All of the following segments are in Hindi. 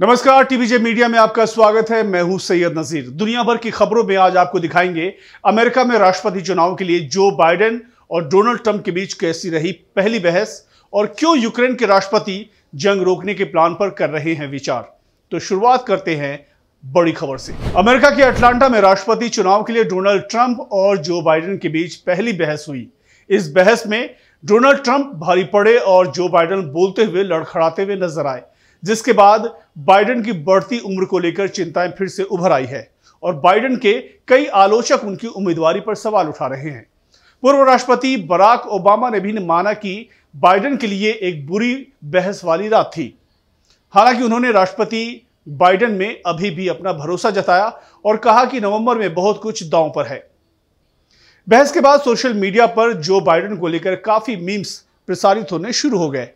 नमस्कार टीवीजे मीडिया में आपका स्वागत है मैं हूं सैयद नजीर दुनिया भर की खबरों में आज आपको दिखाएंगे अमेरिका में राष्ट्रपति चुनाव के लिए जो बाइडेन और डोनाल्ड ट्रंप के बीच कैसी रही पहली बहस और क्यों यूक्रेन के राष्ट्रपति जंग रोकने के प्लान पर कर रहे हैं विचार तो शुरुआत करते हैं बड़ी खबर से अमेरिका के अटलांटा में राष्ट्रपति चुनाव के लिए डोनाल्ड ट्रंप और जो बाइडेन के बीच पहली बहस हुई इस बहस में डोनाल्ड ट्रंप भारी पड़े और जो बाइडेन बोलते हुए लड़खड़ाते हुए नजर आए जिसके बाद बाइडेन की बढ़ती उम्र को लेकर चिंताएं फिर से उभर आई है और बाइडेन के कई आलोचक उनकी उम्मीदवारी पर सवाल उठा रहे हैं पूर्व राष्ट्रपति बराक ओबामा ने भी माना कि बाइडेन के लिए एक बुरी बहस वाली रात थी हालांकि उन्होंने राष्ट्रपति बाइडेन में अभी भी अपना भरोसा जताया और कहा कि नवंबर में बहुत कुछ दांव पर है बहस के बाद सोशल मीडिया पर जो बाइडेन को लेकर काफी मीम्स प्रसारित होने शुरू हो गए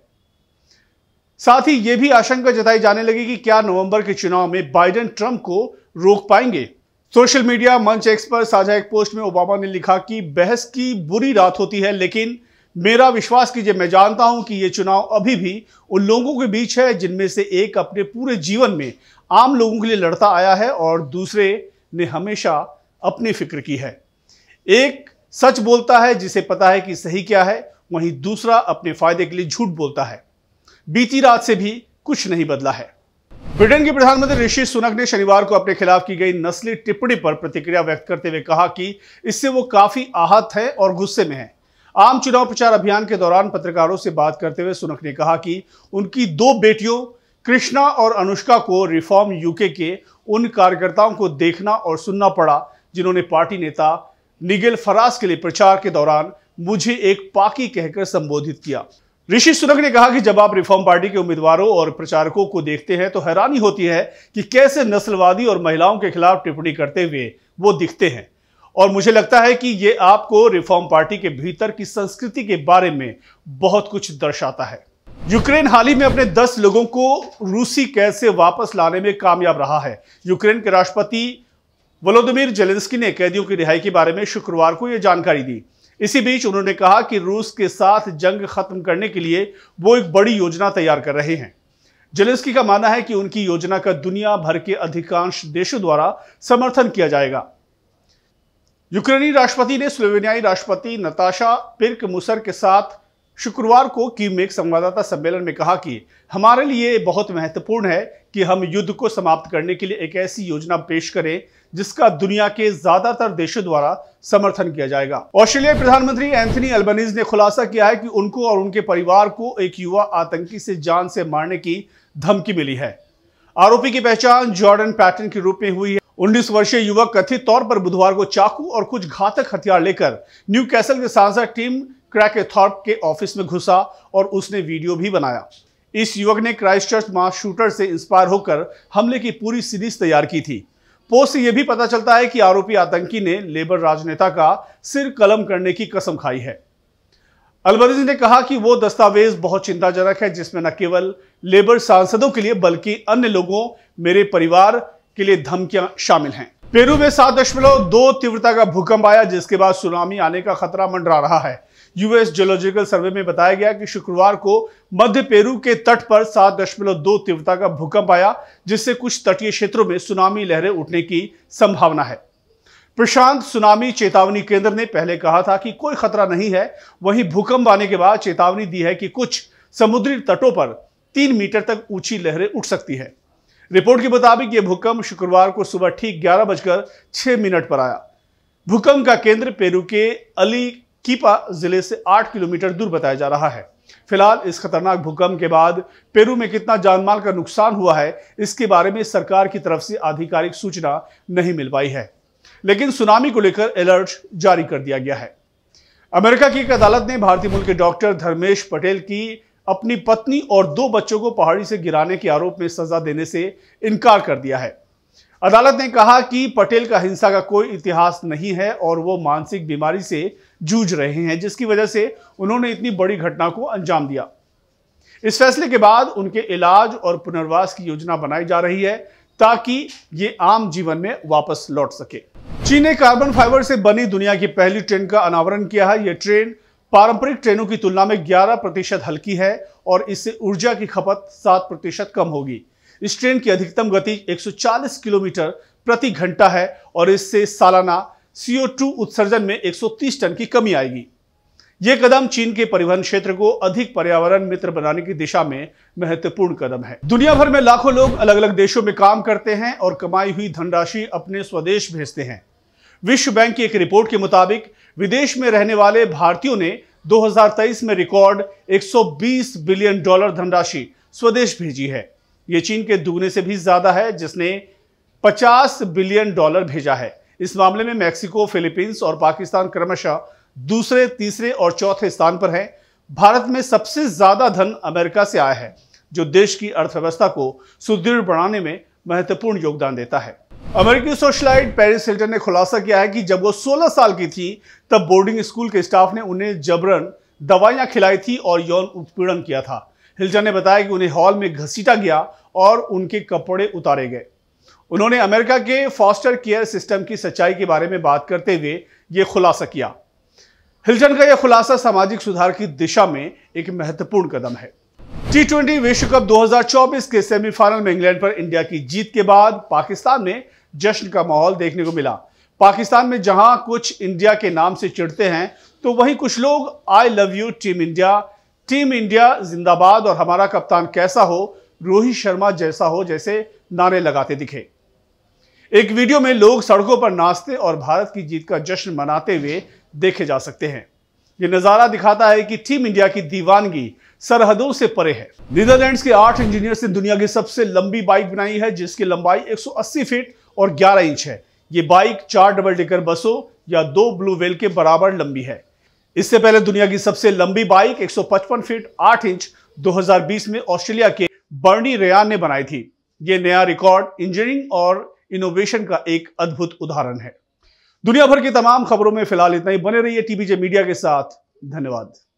साथ ही यह भी आशंका जताई जाने लगी कि क्या नवंबर के चुनाव में बाइडेन ट्रंप को रोक पाएंगे सोशल मीडिया मंच एक्स पर साझा एक पोस्ट में ओबामा ने लिखा कि बहस की बुरी रात होती है लेकिन मेरा विश्वास कीजिए मैं जानता हूं कि ये चुनाव अभी भी उन लोगों के बीच है जिनमें से एक अपने पूरे जीवन में आम लोगों के लिए लड़ता आया है और दूसरे ने हमेशा अपनी फिक्र की है एक सच बोलता है जिसे पता है कि सही क्या है वहीं दूसरा अपने फायदे के लिए झूठ बोलता है बीती रात से भी कुछ नहीं बदला है ब्रिटेन के प्रधानमंत्री ऋषि सुनक ने शनिवार को अपने खिलाफ की गई नस्ली टिप्पणी पर प्रतिक्रिया व्यक्त करते हुए कहा कि इससे वो काफी आहत है और गुस्से में है आम चुनाव प्रचार अभियान के दौरान पत्रकारों से बात करते हुए सुनक ने कहा कि उनकी दो बेटियों कृष्णा और अनुष्का को रिफॉर्म यूके के उन कार्यकर्ताओं को देखना और सुनना पड़ा जिन्होंने पार्टी नेता निगिल फराज के लिए प्रचार के दौरान मुझे एक पाकी कहकर संबोधित किया ऋषि सुनक ने कहा कि जब आप रिफॉर्म पार्टी के उम्मीदवारों और प्रचारकों को देखते हैं तो हैरानी होती है कि कैसे नस्लवादी और महिलाओं के खिलाफ टिप्पणी करते हुए वो दिखते हैं और मुझे लगता है कि ये आपको रिफॉर्म पार्टी के भीतर की संस्कृति के बारे में बहुत कुछ दर्शाता है यूक्रेन हाल ही में अपने 10 लोगों को रूसी कैद से वापस लाने में कामयाब रहा है यूक्रेन के राष्ट्रपति वलोदिमिर जेलेंस्की ने कैदियों की रिहाई के बारे में शुक्रवार को यह जानकारी दी इसी बीच उन्होंने कहा कि रूस के साथ जंग खत्म करने के लिए वो एक बड़ी योजना तैयार कर रहे हैं जेलेंस्की का मानना है कि उनकी योजना का दुनिया भर के अधिकांश देशों द्वारा समर्थन किया जाएगा यूक्रेनी राष्ट्रपति ने स्लोवेनियाई राष्ट्रपति नताशा पिर्क मुसर के साथ शुक्रवार को कीव में एक संवाददाता सम्मेलन में कहा कि हमारे लिए बहुत महत्वपूर्ण है कि हम युद्ध को समाप्त करने के लिए एक ऐसी योजना पेश करें जिसका दुनिया के ज्यादातर देशों द्वारा समर्थन किया जाएगा ऑस्ट्रेलिया प्रधानमंत्री एंथनी अल्बनीज ने खुलासा किया है कि उनको और उनके परिवार को एक युवा आतंकी से जान से मारने की धमकी मिली है आरोपी की पहचान जॉर्डन पैटर्न के रूप में हुई है 19 वर्षीय युवक कथित तौर पर बुधवार को चाकू और कुछ घातक हथियार लेकर न्यू कैसल के सांसद टीम क्रैकेथॉर्प के ऑफिस में घुसा और उसने वीडियो भी बनाया इस युवक ने क्राइस्ट चर्च मास शूटर से इंस्पायर होकर हमले की पूरी सीरीज तैयार की थी पोस्ट से यह भी पता चलता है कि आरोपी आतंकी ने लेबर राजनेता का सिर कलम करने की कसम खाई है अलबरीज ने कहा कि वो दस्तावेज बहुत चिंताजनक है जिसमें न केवल लेबर सांसदों के लिए बल्कि अन्य लोगों मेरे परिवार के लिए धमकियां शामिल हैं पेरू में सात दशमलव दो तीव्रता का भूकंप आया जिसके बाद सुनामी आने का खतरा मंडरा रहा है यूएस जियोलॉजिकल सर्वे में बताया गया कि शुक्रवार को मध्य पेरू के तट पर सात दशमलव दो तीव्रता का भूकंप आया जिससे कुछ तटीय क्षेत्रों में सुनामी लहरें उठने की संभावना है प्रशांत सुनामी चेतावनी केंद्र ने पहले कहा था कि कोई खतरा नहीं है वहीं भूकंप आने के बाद चेतावनी दी है कि कुछ समुद्री तटों पर तीन मीटर तक ऊंची लहरें उठ सकती है रिपोर्ट के मुताबिक ये भूकंप शुक्रवार को सुबह ठीक ग्यारह बजकर छह मिनट पर आया भूकंप का केंद्र पेरू के अली कीपा जिले से आठ किलोमीटर दूर बताया जा रहा है फिलहाल इस खतरनाक भूकंप के बाद पेरू में कितना जानमाल का नुकसान हुआ है इसके बारे में सरकार की तरफ से आधिकारिक सूचना नहीं मिल पाई है लेकिन सुनामी को लेकर अलर्ट जारी कर दिया गया है अमेरिका की एक अदालत ने भारतीय मूल के डॉक्टर धर्मेश पटेल की अपनी पत्नी और दो बच्चों को पहाड़ी से गिराने के आरोप में सजा देने से इनकार कर दिया है अदालत ने कहा कि पटेल का हिंसा का कोई इतिहास नहीं है और वो मानसिक बीमारी से जूझ रहे हैं जिसकी वजह से उन्होंने इतनी बड़ी घटना को अंजाम दिया इस फैसले के बाद उनके इलाज और पुनर्वास की योजना बनाई जा रही है ताकि ये आम जीवन में वापस लौट सके चीन ने कार्बन फाइबर से बनी दुनिया की पहली ट्रेन का अनावरण किया है यह ट्रेन पारंपरिक ट्रेनों की तुलना में 11 प्रतिशत हल्की है और इससे ऊर्जा की खपत 7 प्रतिशत कम होगी इस ट्रेन की अधिकतम गति 140 किलोमीटर प्रति घंटा है और इससे सालाना CO2 उत्सर्जन में 130 टन की कमी आएगी ये कदम चीन के परिवहन क्षेत्र को अधिक पर्यावरण मित्र बनाने की दिशा में महत्वपूर्ण कदम है दुनिया भर में लाखों लोग अलग अलग देशों में काम करते हैं और कमाई हुई धनराशि अपने स्वदेश भेजते हैं विश्व बैंक की एक रिपोर्ट के मुताबिक विदेश में रहने वाले भारतीयों ने 2023 में रिकॉर्ड 120 बिलियन डॉलर धनराशि स्वदेश भेजी है ये चीन के दुगने से भी ज्यादा है जिसने 50 बिलियन डॉलर भेजा है इस मामले में मैक्सिको फिलीपींस और पाकिस्तान क्रमशः दूसरे तीसरे और चौथे स्थान पर हैं भारत में सबसे ज्यादा धन अमेरिका से आया है जो देश की अर्थव्यवस्था को सुदृढ़ बनाने में महत्वपूर्ण योगदान देता है अमेरिकी सोशलाइट पेरिस हिल्टन ने खुलासा किया है कि जब वो 16 साल की थी तब बोर्डिंग स्कूल के स्टाफ ने उन्हें जबरन दवाइयां खिलाई थी और यौन उत्पीड़न किया था हिल्टन ने बताया कि उन्हें हॉल में घसीटा गया और उनके कपड़े उतारे गए उन्होंने अमेरिका के फॉस्टर केयर सिस्टम की सच्चाई के बारे में बात करते हुए ये खुलासा किया हिल्टन का यह खुलासा सामाजिक सुधार की दिशा में एक महत्वपूर्ण कदम है टी ट्वेंटी विश्व कप 2024 के सेमीफाइनल में इंग्लैंड पर इंडिया की जीत के बाद पाकिस्तान ने जश्न का माहौल देखने को मिला पाकिस्तान में जहां कुछ इंडिया के नाम से चिड़ते हैं तो वहीं कुछ लोग I love you team India team India जिंदाबाद और हमारा कप्तान कैसा हो रोहित शर्मा जैसा हो जैसे नारे लगाते दिखे एक वीडियो में लोग सड़कों पर नाचते और भारत की जीत का जश्न मनाते हुए देखे जा सकते हैं यह नजारा दिखाता है कि टीम इंडिया की दीवानगी सरहदों से परे है नीदरलैंड्स के आठ इंजीनियर ने दुनिया की सबसे लंबी बाइक बनाई है जिसकी लंबाई 180 फीट और 11 इंच है ये बाइक चार डबल डेकर बसों या दो ब्लू वेल के बराबर लंबी है इससे पहले दुनिया की सबसे लंबी बाइक 155 फीट 8 इंच 2020 में ऑस्ट्रेलिया के बर्नी रेयान ने बनाई थी ये नया रिकॉर्ड इंजीनियरिंग और इनोवेशन का एक अद्भुत उदाहरण है दुनिया भर की तमाम खबरों में फिलहाल इतना ही बने रहिए टीबीजे मीडिया के साथ धन्यवाद